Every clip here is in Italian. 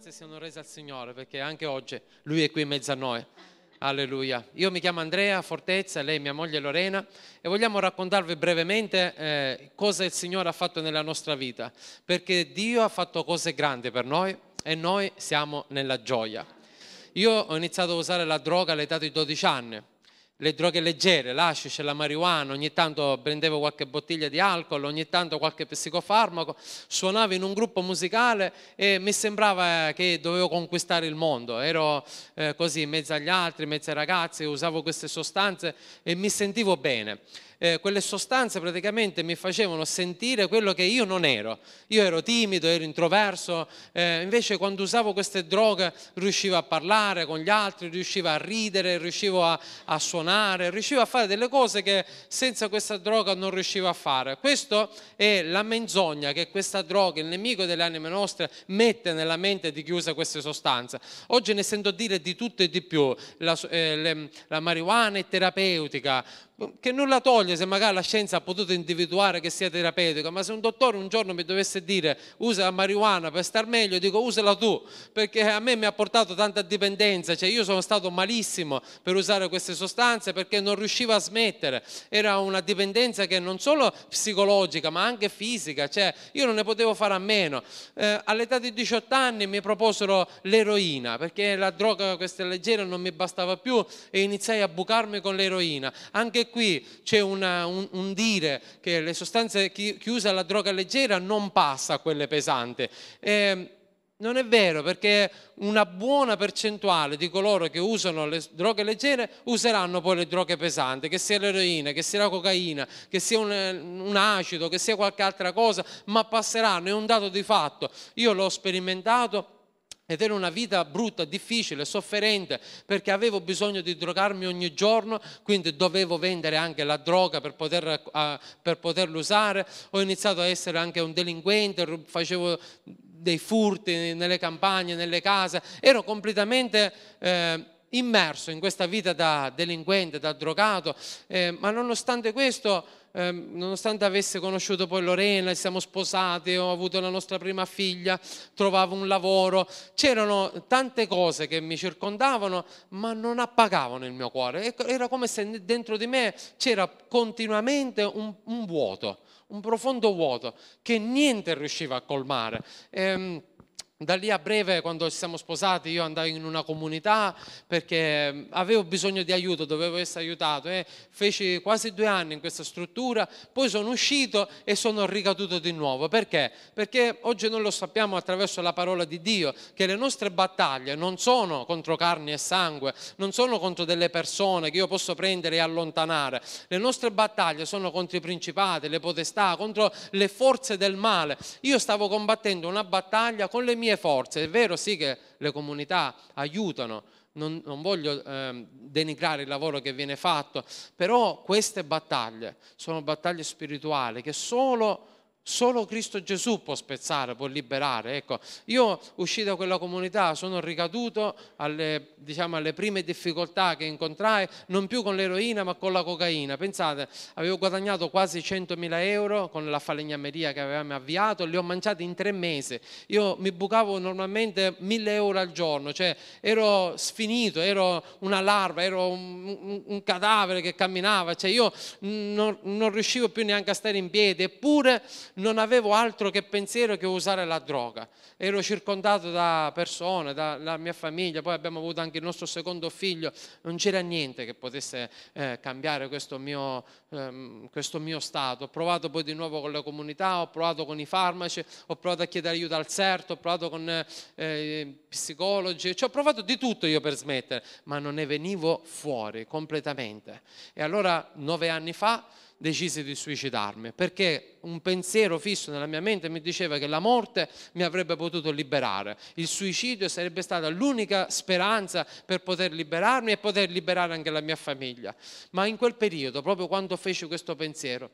grazie siano rese al Signore perché anche oggi Lui è qui in mezzo a noi. Alleluia. Io mi chiamo Andrea Fortezza, lei è mia moglie Lorena e vogliamo raccontarvi brevemente eh, cosa il Signore ha fatto nella nostra vita, perché Dio ha fatto cose grandi per noi e noi siamo nella gioia. Io ho iniziato a usare la droga all'età di 12 anni le droghe leggere, l'ascice, la marijuana, ogni tanto prendevo qualche bottiglia di alcol, ogni tanto qualche psicofarmaco, suonavo in un gruppo musicale e mi sembrava che dovevo conquistare il mondo, ero eh, così in mezzo agli altri, in mezzo ai ragazzi, usavo queste sostanze e mi sentivo bene eh, quelle sostanze praticamente mi facevano sentire quello che io non ero. Io ero timido, ero introverso, eh, invece quando usavo queste droghe riuscivo a parlare con gli altri, riuscivo a ridere, riuscivo a, a suonare, riuscivo a fare delle cose che senza questa droga non riuscivo a fare. Questa è la menzogna che questa droga, il nemico delle anime nostre, mette nella mente di chi usa queste sostanze. Oggi ne sento dire di tutto e di più, la, eh, le, la marijuana è terapeutica, che nulla toglie se magari la scienza ha potuto individuare che sia terapeutica, ma se un dottore un giorno mi dovesse dire usa la marijuana per star meglio, dico usala tu, perché a me mi ha portato tanta dipendenza, cioè io sono stato malissimo per usare queste sostanze perché non riuscivo a smettere, era una dipendenza che non solo psicologica ma anche fisica, cioè io non ne potevo fare a meno. Eh, all'età di 18 anni mi proposero l'eroina, perché la droga questa leggera non mi bastava più e iniziai a bucarmi con l'eroina, anche qui c'è una, un, un, dire che le sostanze, chi, chi, usa la droga leggera non passa a quelle pesanti. Eh, non è vero perché una buona percentuale di coloro che usano le droghe leggere useranno poi le droghe pesanti, che sia l'eroina, che sia la cocaina, che sia un, un acido, che sia qualche altra cosa, ma passeranno, è un dato di fatto. Io l'ho sperimentato ed era una vita brutta, difficile, sofferente, perché avevo bisogno di drogarmi ogni giorno, quindi dovevo vendere anche la droga per, poter, uh, per poterla usare. Ho iniziato a essere anche un delinquente, facevo dei furti nelle campagne, nelle case, ero completamente... Eh, immerso in questa vita da delinquente, da drogato, eh, ma nonostante questo ehm, nonostante avesse conosciuto poi Lorena, siamo sposati, ho avuto la nostra prima figlia, trovavo un lavoro, c'erano tante cose che mi circondavano, ma non appagavano il mio cuore. Ecco, era come se dentro di me c'era continuamente un, un vuoto, un profondo vuoto che niente riusciva a colmare. Eh, da lì a breve, quando ci siamo sposati, io andai in una comunità perché avevo bisogno di aiuto, dovevo essere aiutato. E eh. feci quasi due anni in questa struttura, poi sono uscito e sono ricaduto di nuovo. Perché? Perché oggi noi lo sappiamo attraverso la parola di Dio, che le nostre battaglie non sono contro carne e sangue, non sono contro delle persone che io posso prendere e allontanare. Le nostre battaglie sono contro i principati, le potestà, contro le forze del male. Io stavo combattendo una battaglia con le mie mie forze. È vero sì che le comunità aiutano, non, non voglio eh, denigrare il lavoro che viene fatto, però queste battaglie sono battaglie spirituali che solo Solo Cristo Gesù può spezzare, può liberare. Ecco, io uscì da quella comunità, sono ricaduto alle, diciamo, alle prime difficoltà che incontrai, non più con l'eroina ma con la cocaina. Pensate, avevo guadagnato quasi 100.000 euro con la falegnameria che avevamo avviato, li ho mangiati in tre mesi. Io mi bucavo normalmente 1.000 euro al giorno, cioè ero sfinito, ero una larva, ero un, un cadavere che camminava, cioè io non, non riuscivo più neanche a stare in piedi, eppure non avevo altro che pensiero che usare la droga. Ero circondato da persone, dalla mia famiglia, poi abbiamo avuto anche il nostro secondo figlio, non c'era niente che potesse eh, cambiare questo mio, ehm, questo mio stato. Ho provato poi di nuovo con la comunità, ho provato con i farmaci, ho provato a chiedere aiuto al CERT, ho provato con eh, psicologi, cioè, ho provato di tutto io per smettere, ma non ne venivo fuori completamente. E allora nove anni fa decise di suicidarmi perché un pensiero fisso nella mia mente mi diceva che la morte mi avrebbe potuto liberare. Il suicidio sarebbe stata l'unica speranza per poter liberarmi e poter liberare anche la mia famiglia. Ma in quel periodo, proprio quando feci questo pensiero,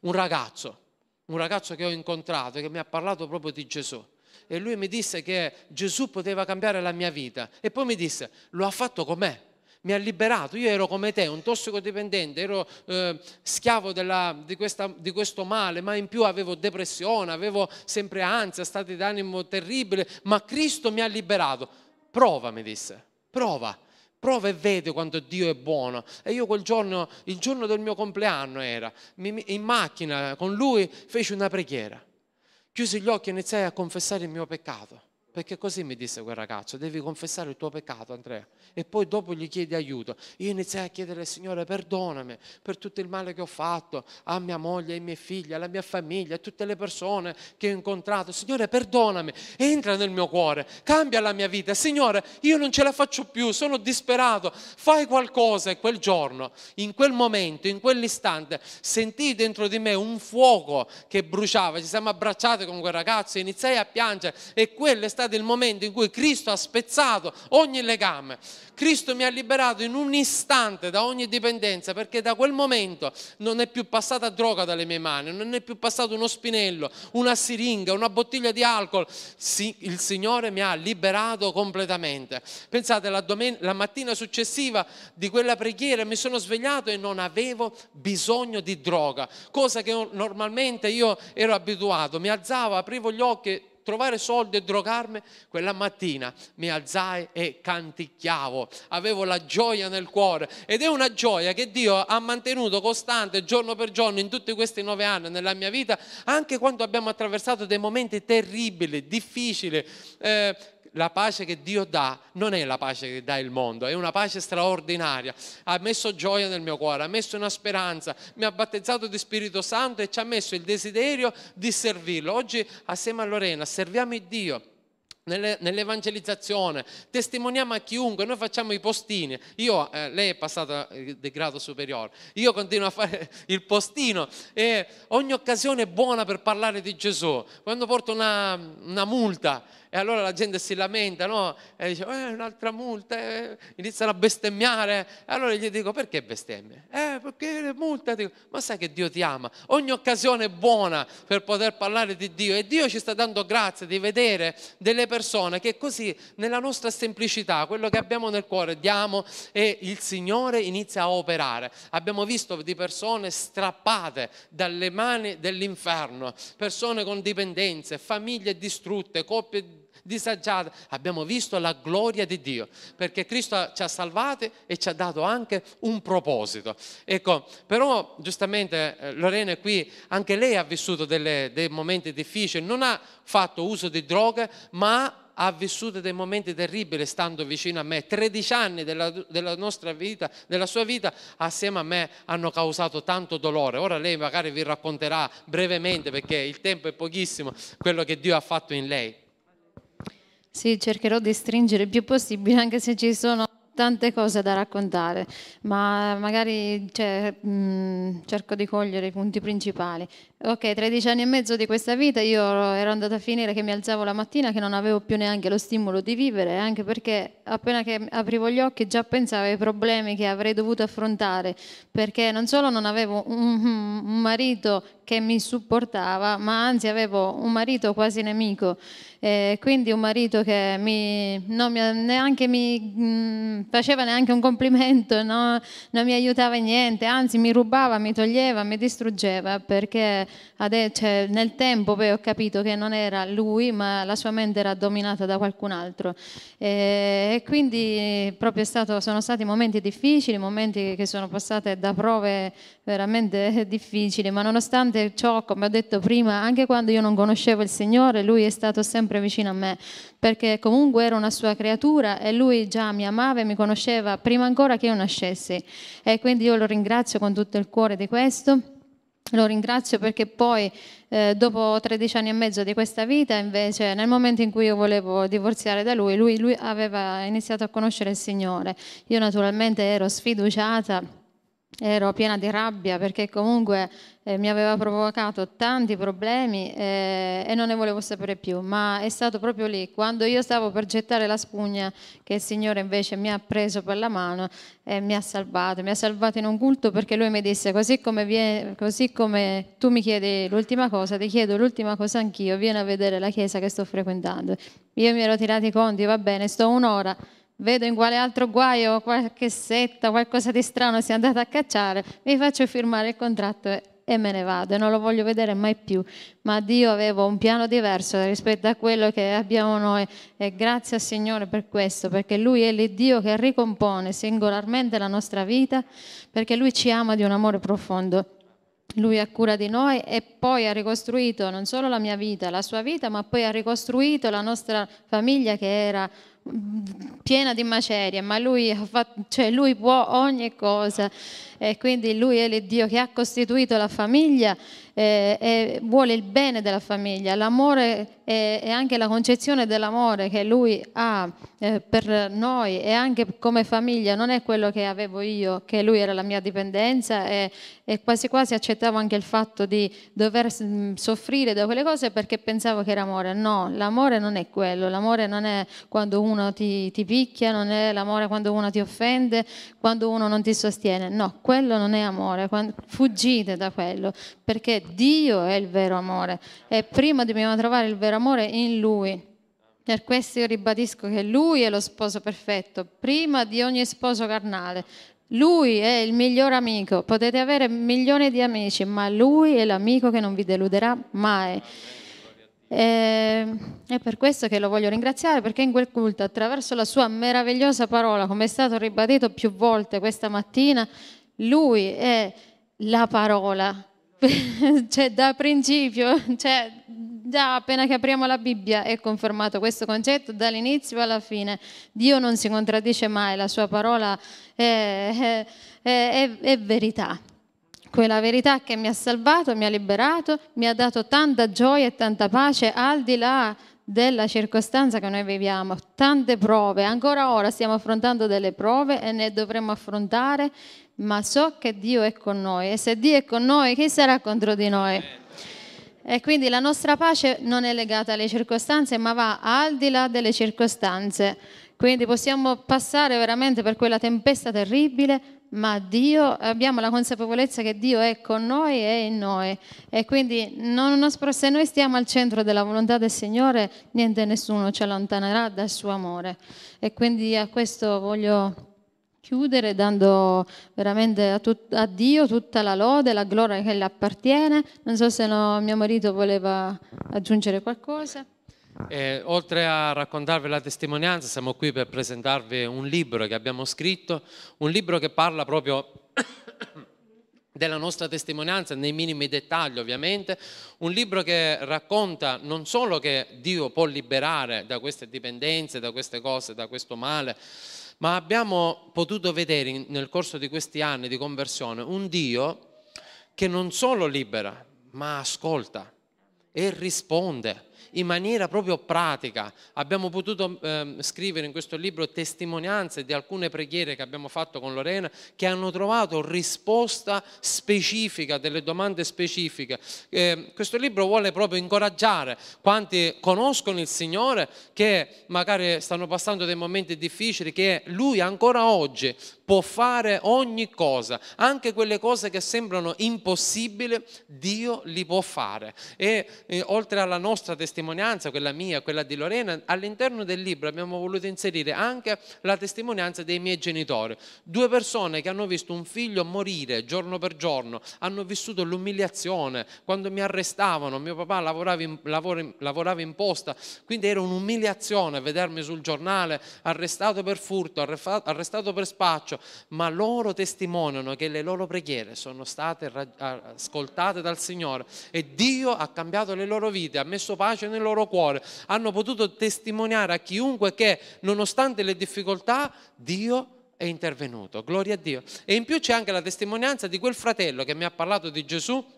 un ragazzo, un ragazzo che ho incontrato, che mi ha parlato proprio di Gesù, e lui mi disse che Gesù poteva cambiare la mia vita e poi mi disse, lo ha fatto con me mi ha liberato. Io ero come te, un tossicodipendente, ero eh, schiavo della, di, questa, di, questo male, ma in più avevo depressione, avevo sempre ansia, stati d'animo terribile, ma Cristo mi ha liberato. Prova, mi disse, prova. Prova e vede quanto Dio è buono. E io quel giorno, il giorno del mio compleanno era, in macchina con lui feci una preghiera. Chiusi gli occhi e iniziai a confessare il mio peccato perché così mi disse quel ragazzo, devi confessare il tuo peccato Andrea e poi dopo gli chiedi aiuto. Io iniziai a chiedere Signore perdonami per tutto il male che ho fatto a mia moglie, ai miei figli, alla mia famiglia, a tutte le persone che ho incontrato. Signore perdonami, entra nel mio cuore, cambia la mia vita. Signore io non ce la faccio più, sono disperato, fai qualcosa. E quel giorno, in quel momento, in quell'istante, sentii dentro di me un fuoco che bruciava. Ci siamo abbracciati con quel ragazzo, e iniziai a piangere e quella è stata accade il momento in cui Cristo ha spezzato ogni legame. Cristo mi ha liberato in un istante da ogni dipendenza perché da quel momento non è più passata droga dalle mie mani, non è più passato uno spinello, una siringa, una bottiglia di alcol. Sì, il Signore mi ha liberato completamente. Pensate, la, domen- la mattina successiva di quella preghiera mi sono svegliato e non avevo bisogno di droga, cosa che normalmente io ero abituato. Mi alzavo, aprivo gli occhi trovare soldi e drogarmi, quella mattina mi alzai e canticchiavo, avevo la gioia nel cuore ed è una gioia che Dio ha mantenuto costante giorno per giorno in tutti questi nove anni nella mia vita, anche quando abbiamo attraversato dei momenti terribili, difficili. Eh, la pace che Dio dà non è la pace che dà il mondo, è una pace straordinaria. Ha messo gioia nel mio cuore, ha messo una speranza, mi ha battezzato di Spirito Santo e ci ha messo il desiderio di servirlo. Oggi assieme a Lorena serviamo il Dio nell'evangelizzazione, testimoniamo a chiunque, noi facciamo i postini, io, eh, lei è passata eh, di grado superiore, io continuo a fare il postino e ogni occasione è buona per parlare di Gesù, quando porto una, una multa e allora la gente si lamenta, no? E dice, eh, un'altra multa, eh. iniziano a bestemmiare. E allora gli dico, perché bestemmie? Eh, perché le multe? Dico, ma sai che Dio ti ama? Ogni occasione è buona per poter parlare di Dio. E Dio ci sta dando grazia di vedere delle persone che così, nella nostra semplicità, quello che abbiamo nel cuore, diamo e il Signore inizia a operare. Abbiamo visto di persone strappate dalle mani dell'inferno, persone con dipendenze, famiglie distrutte, coppie disagiata, abbiamo visto la gloria di Dio, perché Cristo ci ha salvati e ci ha dato anche un proposito. Ecco, però giustamente eh, Lorena qui, anche lei ha vissuto delle, dei momenti difficili, non ha fatto uso di droghe, ma ha vissuto dei momenti terribili stando vicino a me. 13 anni della, della, nostra vita, della sua vita, assieme a me hanno causato tanto dolore. Ora lei magari vi racconterà brevemente, perché il tempo è pochissimo, quello che Dio ha fatto in lei. Sì, cercherò di stringere il più possibile, anche se ci sono tante cose da raccontare, ma magari cioè, mh, mm, cerco di cogliere i punti principali. Ok, 13 anni e mezzo di questa vita io ero andata a finire che mi alzavo la mattina che non avevo più neanche lo stimolo di vivere, anche perché appena che aprivo gli occhi già pensavo ai problemi che avrei dovuto affrontare, perché non solo non avevo un, un marito che mi supportava, ma anzi avevo un marito quasi nemico, eh, quindi un marito che mi, non mi, neanche mi mh, mm, faceva neanche un complimento, no? non mi aiutava in niente, anzi mi rubava, mi toglieva, mi distruggeva perché adesso, cioè, nel tempo poi ho capito che non era lui, ma la sua mente era dominata da qualcun altro. E, e quindi proprio stato, sono stati momenti difficili, momenti che sono passati da prove veramente difficili, ma nonostante ciò, come ho detto prima, anche quando io non conoscevo il Signore, lui è stato sempre vicino a me, perché comunque ero una sua creatura e lui già mi amava e mi conosceva prima ancora che io nascessi. E quindi io lo ringrazio con tutto il cuore di questo. Lo ringrazio perché poi, eh, dopo 13 anni e mezzo di questa vita, invece, nel momento in cui io volevo divorziare da lui, lui, lui aveva iniziato a conoscere il Signore. Io naturalmente ero sfiduciata ero piena di rabbia perché comunque eh, mi aveva provocato tanti problemi eh, e non ne volevo sapere più, ma è stato proprio lì, quando io stavo per gettare la spugna, che il Signore invece mi ha preso per la mano e mi ha salvato, mi ha salvato in un culto perché lui mi disse, così come, viene, così come tu mi chiedi l'ultima cosa, ti chiedo l'ultima cosa anch'io, vieni a vedere la chiesa che sto frequentando. Io mi ero tirati i conti, va bene, sto un'ora vedo in quale altro guaio, qualche setta, qualcosa di strano si è andata a cacciare, mi faccio firmare il contratto e, me ne vado e non lo voglio vedere mai più. Ma Dio aveva un piano diverso rispetto a quello che abbiamo noi e grazie al Signore per questo, perché Lui è il Dio che ricompone singolarmente la nostra vita, perché Lui ci ama di un amore profondo. Lui ha cura di noi e poi ha ricostruito non solo la mia vita, la sua vita, ma poi ha ricostruito la nostra famiglia che era piena di macerie, ma lui, fatto, cioè lui può ogni cosa e quindi lui è il Dio che ha costituito la famiglia eh, e vuole il bene della famiglia, l'amore e, e, anche la concezione dell'amore che lui ha eh, per noi e anche come famiglia non è quello che avevo io, che lui era la mia dipendenza e, e quasi quasi accettavo anche il fatto di dover mm, soffrire da quelle cose perché pensavo che era amore. No, l'amore non è quello, l'amore non è quando uno ti, ti picchia, non è l'amore quando uno ti offende, quando uno non ti sostiene, no, quello non è amore, fuggite da quello, perché Dio è il vero amore e prima dobbiamo trovare il vero amore in Lui. Per questo io ribadisco che Lui è lo sposo perfetto, prima di ogni sposo carnale. Lui è il miglior amico, potete avere milioni di amici, ma Lui è l'amico che non vi deluderà mai. è per questo che lo voglio ringraziare perché in quel culto, attraverso la sua meravigliosa parola, come è stato ribadito più volte questa mattina, lui è la parola, cioè da principio, cioè già appena che apriamo la Bibbia è confermato questo concetto dall'inizio alla fine. Dio non si contraddice mai, la sua parola è, è, è, è verità quella verità che mi ha salvato, mi ha liberato, mi ha dato tanta gioia e tanta pace al di là della circostanza che noi viviamo, tante prove, ancora ora stiamo affrontando delle prove e ne dovremo affrontare ma so che Dio è con noi e se Dio è con noi, chi sarà contro di noi? E quindi la nostra pace non è legata alle circostanze, ma va al di là delle circostanze. Quindi possiamo passare veramente per quella tempesta terribile, ma Dio, abbiamo la consapevolezza che Dio è con noi e in noi. E quindi non, se noi stiamo al centro della volontà del Signore, niente e nessuno ci allontanerà dal suo amore. E quindi a questo voglio chiudere dando veramente a, tut- a, Dio tutta la lode, la gloria che le appartiene. Non so se no, mio marito voleva aggiungere qualcosa. Eh, oltre a raccontarvi la testimonianza, siamo qui per presentarvi un libro che abbiamo scritto, un libro che parla proprio della nostra testimonianza nei minimi dettagli ovviamente, un libro che racconta non solo che Dio può liberare da queste dipendenze, da queste cose, da questo male, ma abbiamo potuto vedere in, nel corso di questi anni di conversione un Dio che non solo libera, ma ascolta e risponde in maniera proprio pratica. Abbiamo potuto eh, scrivere in questo libro testimonianze di alcune preghiere che abbiamo fatto con Lorena che hanno trovato risposta specifica, delle domande specifiche. Eh, questo libro vuole proprio incoraggiare quanti conoscono il Signore che magari stanno passando dei momenti difficili, che Lui ancora oggi può fare ogni cosa, anche quelle cose che sembrano impossibili, Dio li può fare. E eh, oltre alla nostra testimonianza, testimonianza, quella mia, quella di Lorena, all'interno del libro abbiamo voluto inserire anche la testimonianza dei miei genitori, due persone che hanno visto un figlio morire giorno per giorno, hanno vissuto l'umiliazione, quando mi arrestavano, mio papà lavorava in, lavora, lavorava in posta, quindi era un'umiliazione vedermi sul giornale arrestato per furto, arrestato per spaccio, ma loro testimoniano che le loro preghiere sono state ascoltate dal Signore e Dio ha cambiato le loro vite, ha messo pace pace nel loro cuore, hanno potuto testimoniare a chiunque che nonostante le difficoltà Dio è intervenuto. Gloria a Dio. E in più c'è anche la testimonianza di quel fratello che mi ha parlato di Gesù.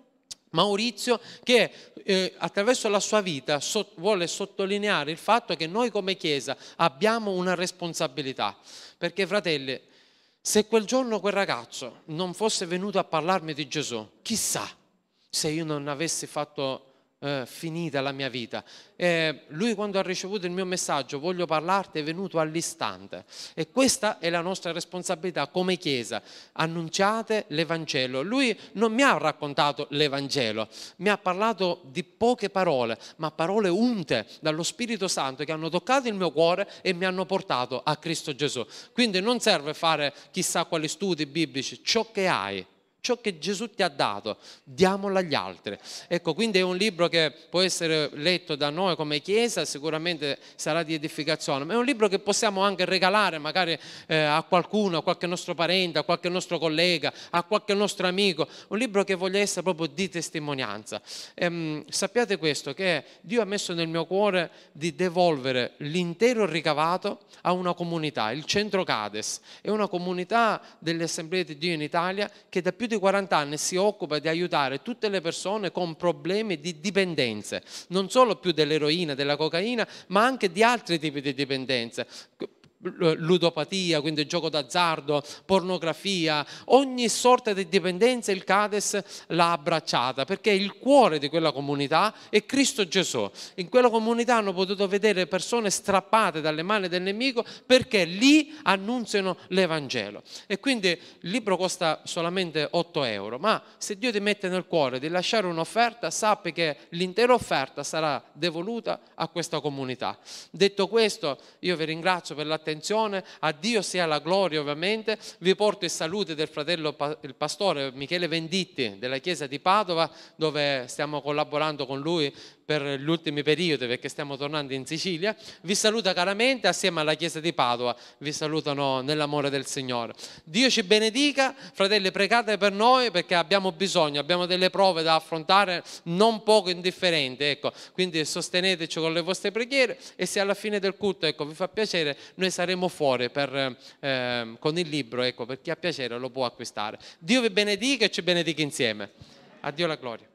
Maurizio che eh, attraverso la sua vita so- vuole sottolineare il fatto che noi come Chiesa abbiamo una responsabilità. Perché fratelli, se quel giorno quel ragazzo non fosse venuto a parlarmi di Gesù, chissà se io non avessi fatto eh, finita la mia vita. Eh, lui quando ha ricevuto il mio messaggio, voglio parlarti, è venuto all'istante. E questa è la nostra responsabilità come Chiesa. Annunciate l'Evangelo. Lui non mi ha raccontato l'Evangelo, mi ha parlato di poche parole, ma parole unte dallo Spirito Santo che hanno toccato il mio cuore e mi hanno portato a Cristo Gesù. Quindi non serve fare chissà quali studi biblici, ciò che hai ciò che Gesù ti ha dato, diamolo agli altri. Ecco, quindi è un libro che può essere letto da noi come Chiesa, sicuramente sarà di edificazione, ma è un libro che possiamo anche regalare magari eh, a qualcuno, a qualche nostro parente, a qualche nostro collega, a qualche nostro amico, un libro che voglia essere proprio di testimonianza. Ehm, sappiate questo, che Dio ha messo nel mio cuore di devolvere l'intero ricavato a una comunità, il Centro Cades, è una comunità delle Assemblee di Dio in Italia che da più di 40 anni si occupa di aiutare tutte le persone con problemi di dipendenze, non solo più dell'eroina, della cocaina, ma anche di altri tipi di dipendenze ludopatia, quindi gioco d'azzardo, pornografia, ogni sorta di dipendenza il Cades l'ha abbracciata perché il cuore di quella comunità è Cristo Gesù. In quella comunità hanno potuto vedere persone strappate dalle mani del nemico perché lì annunziano l'Evangelo. E quindi il libro costa solamente 8 euro, ma se Dio ti mette nel cuore di lasciare un'offerta, sappi che l'intera offerta sarà devoluta a questa comunità. Detto questo, io vi ringrazio per l'attenzione attenzione, a Dio sia la gloria ovviamente, vi porto i saluti del fratello il pastore Michele Venditti della chiesa di Padova dove stiamo collaborando con lui per gli ultimi periodi perché stiamo tornando in Sicilia, vi saluta caramente assieme alla Chiesa di Padova, vi salutano nell'amore del Signore. Dio ci benedica, fratelli, pregate per noi perché abbiamo bisogno, abbiamo delle prove da affrontare non poco indifferenti, ecco, quindi sosteneteci con le vostre preghiere e se alla fine del culto ecco, vi fa piacere, noi saremo fuori per, eh, con il libro, ecco, per chi ha piacere lo può acquistare. Dio vi benedica e ci benedica insieme. Addio la gloria.